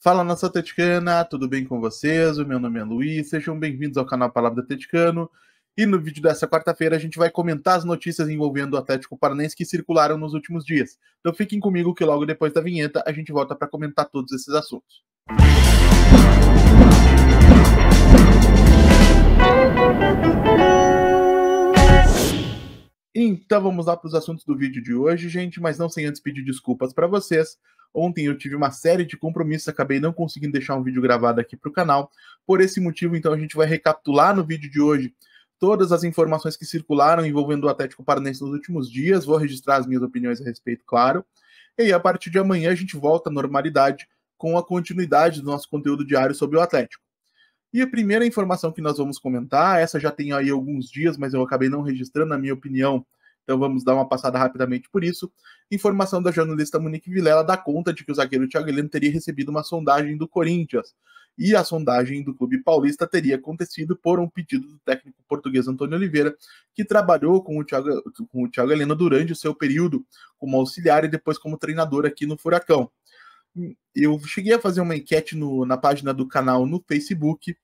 Fala nossa atleticana, tudo bem com vocês? O meu nome é Luiz, sejam bem-vindos ao canal Palavra do Atleticano. E no vídeo dessa quarta-feira a gente vai comentar as notícias envolvendo o Atlético Paranense que circularam nos últimos dias. Então fiquem comigo que logo depois da vinheta a gente volta para comentar todos esses assuntos. Então vamos lá para os assuntos do vídeo de hoje, gente, mas não sem antes pedir desculpas para vocês Ontem eu tive uma série de compromissos, acabei não conseguindo deixar um vídeo gravado aqui para o canal. Por esse motivo, então, a gente vai recapitular no vídeo de hoje todas as informações que circularam envolvendo o Atlético Paranense nos últimos dias. Vou registrar as minhas opiniões a respeito, claro. E aí, a partir de amanhã, a gente volta à normalidade com a continuidade do nosso conteúdo diário sobre o Atlético. E a primeira informação que nós vamos comentar, essa já tem aí alguns dias, mas eu acabei não registrando, na minha opinião, então vamos dar uma passada rapidamente por isso. Informação da jornalista Monique Vilela dá conta de que o zagueiro Thiago Heleno teria recebido uma sondagem do Corinthians. E a sondagem do clube paulista teria acontecido por um pedido do técnico português Antônio Oliveira, que trabalhou com o Thiago, com o Thiago Heleno durante o seu período como auxiliar e depois como treinador aqui no Furacão. Eu cheguei a fazer uma enquete no, na página do canal no Facebook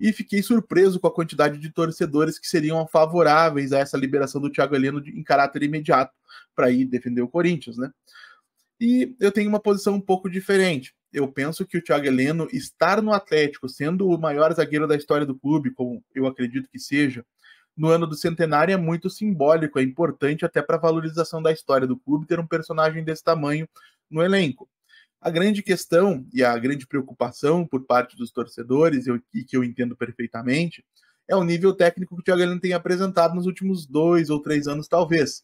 e fiquei surpreso com a quantidade de torcedores que seriam favoráveis a essa liberação do Thiago Heleno em caráter imediato para ir defender o Corinthians, né? E eu tenho uma posição um pouco diferente. Eu penso que o Thiago Heleno estar no Atlético, sendo o maior zagueiro da história do clube, como eu acredito que seja, no ano do centenário é muito simbólico, é importante até para a valorização da história do clube ter um personagem desse tamanho no elenco. A grande questão e a grande preocupação por parte dos torcedores, eu, e que eu entendo perfeitamente, é o nível técnico que o Thiago Heleno tem apresentado nos últimos dois ou três anos, talvez.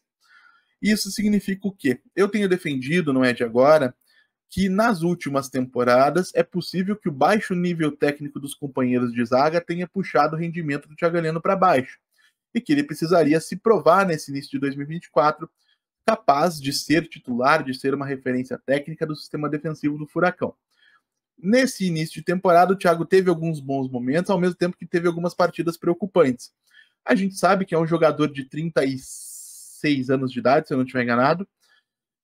Isso significa o quê? Eu tenho defendido, não é de agora, que nas últimas temporadas é possível que o baixo nível técnico dos companheiros de zaga tenha puxado o rendimento do Thiago Heleno para baixo e que ele precisaria se provar nesse início de 2024 capaz de ser titular, de ser uma referência técnica do sistema defensivo do Furacão. Nesse início de temporada, o Thiago teve alguns bons momentos, ao mesmo tempo que teve algumas partidas preocupantes. A gente sabe que é um jogador de 36 anos de idade, se eu não estiver enganado,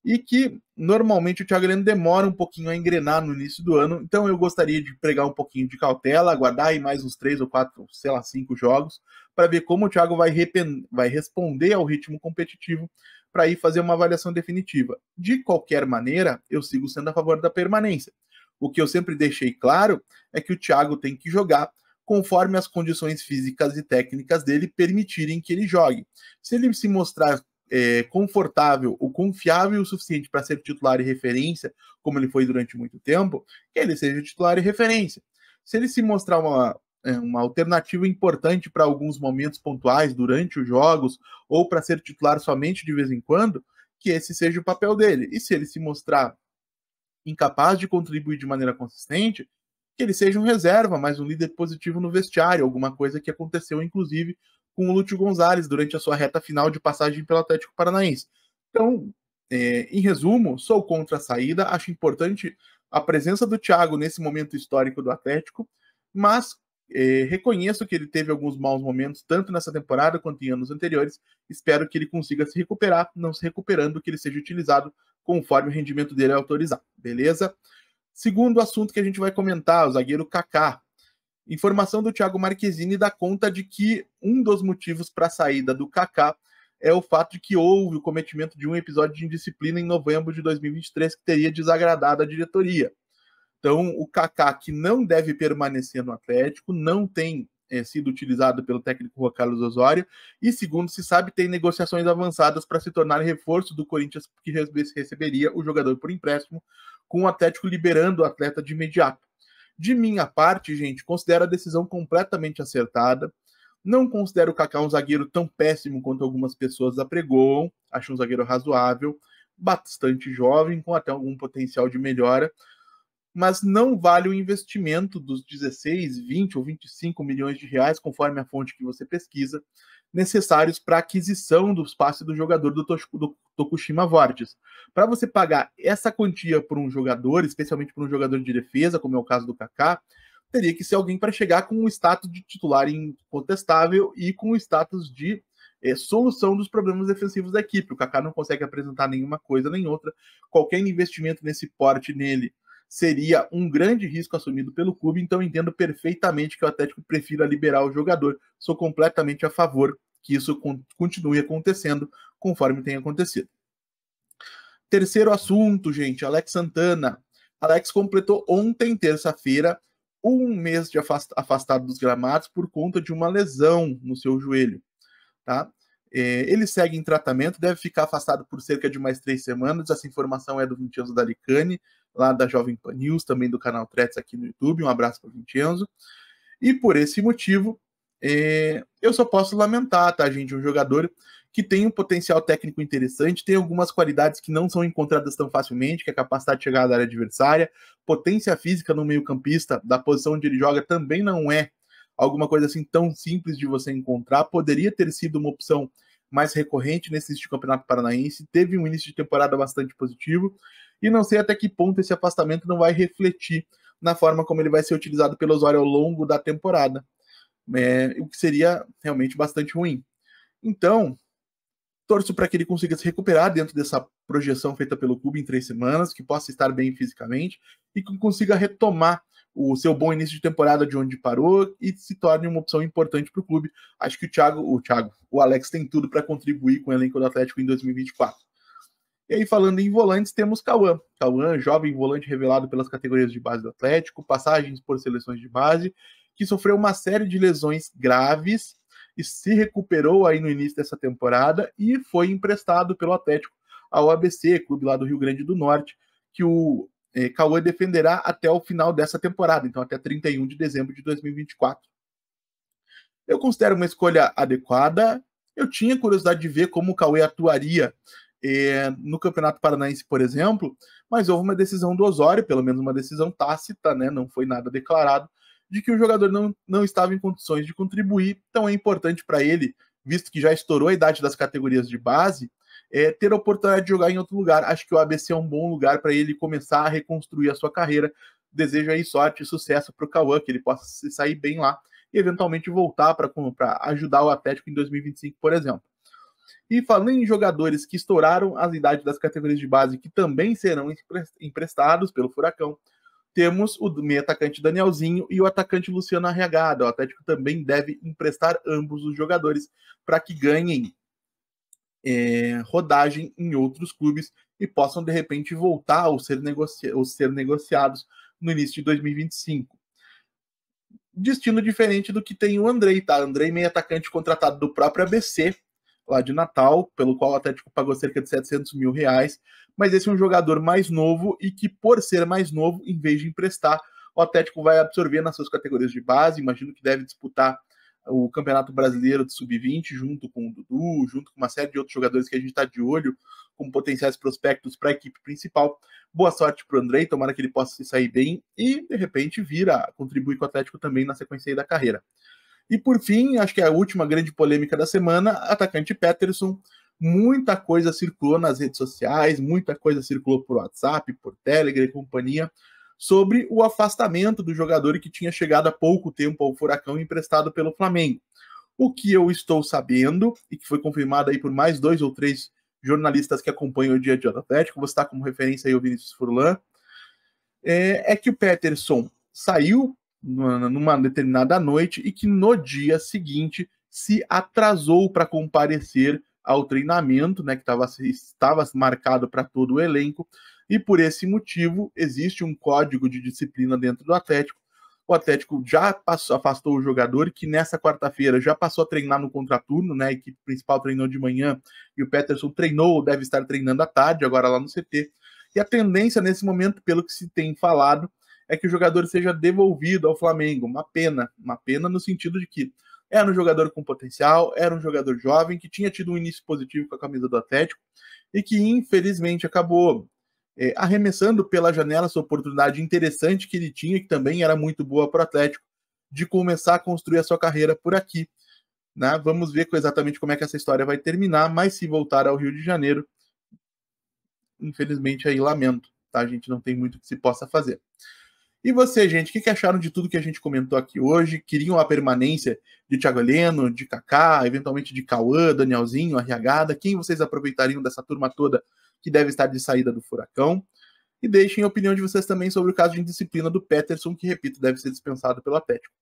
e que normalmente o Thiago Heleno demora um pouquinho a engrenar no início do ano, então eu gostaria de pregar um pouquinho de cautela, aguardar aí mais uns três ou quatro, sei lá, cinco jogos, para ver como o Thiago vai, vai responder ao ritmo competitivo para ir fazer uma avaliação definitiva. De qualquer maneira, eu sigo sendo a favor da permanência. O que eu sempre deixei claro é que o Thiago tem que jogar conforme as condições físicas e técnicas dele permitirem que ele jogue. Se ele se mostrar é, confortável ou confiável o suficiente para ser titular e referência, como ele foi durante muito tempo, que ele seja titular e referência. Se ele se mostrar uma é, uma alternativa importante para alguns momentos pontuais durante os jogos ou para ser titular somente de vez em quando, que esse seja o papel dele. E se ele se mostrar incapaz de contribuir de maneira consistente, que ele seja um reserva, mas um líder positivo no vestiário, alguma coisa que aconteceu inclusive com o Lúcio Gonzalez durante a sua reta final de passagem pelo Atlético Paranaense. Então, é, em resumo, sou contra a saída, acho importante a presença do Thiago nesse momento histórico do Atlético, mas é, reconheço que ele teve alguns maus momentos, tanto nessa temporada quanto em anos anteriores. Espero que ele consiga se recuperar, não se recuperando, que ele seja utilizado conforme o rendimento dele é autorizar, beleza? Segundo assunto que a gente vai comentar, o zagueiro Kaká. Informação do Thiago Marquezine dá conta de que um dos motivos para a saída do Kaká é o fato de que houve o cometimento de um episódio de indisciplina em novembro de 2023 que teria desagradado a diretoria. Então, o Kaká, que não deve permanecer no Atlético, não tem é, sido utilizado pelo técnico Juan Carlos Osório, e segundo se sabe, tem negociações avançadas para se tornar reforço do Corinthians, que receberia o jogador por empréstimo, com o Atlético liberando o atleta de imediato. De minha parte, gente, considero a decisão completamente acertada. Não considero o Kaká um zagueiro tão péssimo quanto algumas pessoas apregoam. Acho um zagueiro razoável, bastante jovem, com até algum potencial de melhora mas não vale o investimento dos 16, 20 ou 25 milhões de reais, conforme a fonte que você pesquisa, necessários para aquisição do espaço do jogador do, Tosh do Tokushima Vortis. Para você pagar essa quantia por um jogador, especialmente por um jogador de defesa, como é o caso do Kaká, teria que ser alguém para chegar com o status de titular incontestável e com o status de é, solução dos problemas defensivos da equipe. O Kaká não consegue apresentar nenhuma coisa nem outra. Qualquer investimento nesse porte nele seria um grande risco assumido pelo clube, então entendo perfeitamente que o Atlético prefira liberar o jogador. Sou completamente a favor que isso continue acontecendo conforme tem acontecido. Terceiro assunto, gente, Alex Santana. Alex completou ontem, terça-feira, um mês de afastado dos gramados por conta de uma lesão no seu joelho. Tá? É, ele segue em tratamento, deve ficar afastado por cerca de mais três semanas. Essa informação é do da Alicane lá da Jovem Pan News, também do canal Tretes aqui no YouTube. Um abraço para o Vincenzo. E por esse motivo, é, eu só posso lamentar, tá, gente? Um jogador que tem um potencial técnico interessante, tem algumas qualidades que não são encontradas tão facilmente, que é a capacidade de chegar à área adversária, potência física no meio-campista, da posição onde ele joga, também não é alguma coisa assim tão simples de você encontrar. Poderia ter sido uma opção mais recorrente nesse início de campeonato paranaense, teve um início de temporada bastante positivo, e não sei até que ponto esse afastamento não vai refletir na forma como ele vai ser utilizado pelo usuário ao longo da temporada, é, o que seria realmente bastante ruim. Então, torço para que ele consiga se recuperar dentro dessa projeção feita pelo clube em três semanas, que possa estar bem fisicamente e que consiga retomar o seu bom início de temporada de onde parou e se torne uma opção importante para o clube. Acho que o Thiago, o Thiago, o Alex tem tudo para contribuir com o elenco do Atlético em 2024. E aí, falando em volantes, temos Cauã. Cauã, jovem volante revelado pelas categorias de base do Atlético, passagens por seleções de base, que sofreu uma série de lesões graves e se recuperou aí no início dessa temporada e foi emprestado pelo Atlético ao ABC, clube lá do Rio Grande do Norte, que o é, Cauã defenderá até o final dessa temporada, então até 31 de dezembro de 2024. Eu considero uma escolha adequada. Eu tinha curiosidade de ver como o Cauê atuaria no Campeonato Paranaense, por exemplo, mas houve uma decisão do Osório, pelo menos uma decisão tácita, né, não foi nada declarado, de que o jogador não, não estava em condições de contribuir, então é importante para ele, visto que já estourou a idade das categorias de base, é, ter a oportunidade de jogar em outro lugar. Acho que o ABC é um bom lugar para ele começar a reconstruir a sua carreira. Desejo aí sorte e sucesso para o Cauã, que ele possa se sair bem lá e eventualmente voltar para ajudar o Atlético em 2025, por exemplo. E falando em jogadores que estouraram as idades das categorias de base que também serão emprestados pelo Furacão, temos o meio atacante Danielzinho e o atacante Luciano Arriagada. O Atlético também deve emprestar ambos os jogadores para que ganhem é, rodagem em outros clubes e possam de repente voltar ou ser, ou ser negociados no início de 2025. Destino diferente do que tem o Andrei, tá? Andrei, meio atacante contratado do próprio ABC, lá de Natal, pelo qual o tipo, Atlético pagou cerca de 700 mil reais. Mas esse é um jogador mais novo e que, por ser mais novo, em vez de emprestar, o Atlético vai absorver nas suas categorias de base. Imagino que deve disputar o Campeonato Brasileiro de Sub-20, junto com o Dudu, junto com uma série de outros jogadores que a gente está de olho, como potenciais prospectos para a equipe principal. Boa sorte para o Andrei, tomara que ele possa se sair bem e, de repente, vir a contribuir com o Atlético também na sequência da carreira. E por fim, acho que é a última grande polêmica da semana, atacante Peterson. Muita coisa circulou nas redes sociais, muita coisa circulou por WhatsApp, por Telegram e companhia, sobre o afastamento do jogador que tinha chegado há pouco tempo ao Furacão emprestado pelo Flamengo. O que eu estou sabendo, e que foi confirmado aí por mais dois ou três jornalistas que acompanham o dia a dia do Atlético, vou estar como referência aí o Vinícius Furlan, é, é que o Peterson saiu numa determinada noite e que no dia seguinte se atrasou para comparecer ao treinamento, né, que tava, estava marcado para todo o elenco, e por esse motivo existe um código de disciplina dentro do Atlético. O Atlético já passou, afastou o jogador, que nessa quarta-feira já passou a treinar no contraturno, né? A equipe principal treinou de manhã e o Peterson treinou, deve estar treinando à tarde, agora lá no CT. E a tendência nesse momento, pelo que se tem falado, é que o jogador seja devolvido ao Flamengo. Uma pena, uma pena no sentido de que era um jogador com potencial, era um jogador jovem que tinha tido um início positivo com a camisa do Atlético e que infelizmente acabou é, arremessando pela janela essa oportunidade interessante que ele tinha, que também era muito boa para o Atlético, de começar a construir a sua carreira por aqui. Né? Vamos ver exatamente como é que essa história vai terminar, mas se voltar ao Rio de Janeiro, infelizmente aí lamento, tá? A gente não tem muito que se possa fazer. E você, gente, o que, que acharam de tudo que a gente comentou aqui hoje? Queriam a permanência de Thiago Heleno, de Kaká, eventualmente de Cauã, Danielzinho, Arriagada? Quem vocês aproveitariam dessa turma toda que deve estar de saída do furacão? E deixem a opinião de vocês também sobre o caso de indisciplina do Peterson, que, repito, deve ser dispensado pelo Atlético.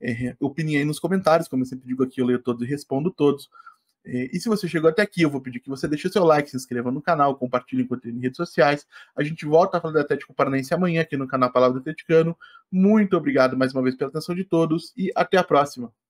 É, opinião aí nos comentários, como eu sempre digo aqui, eu leio todos e respondo todos. É, e se você chegou até aqui, eu vou pedir que você deixe seu like, se inscreva no canal, compartilhe enquanto conteúdo em redes sociais. A gente volta a falar do Atlético Paranaense amanhã aqui no canal Palavra do Atleticano. Muito obrigado mais uma vez pela atenção de todos e até a próxima.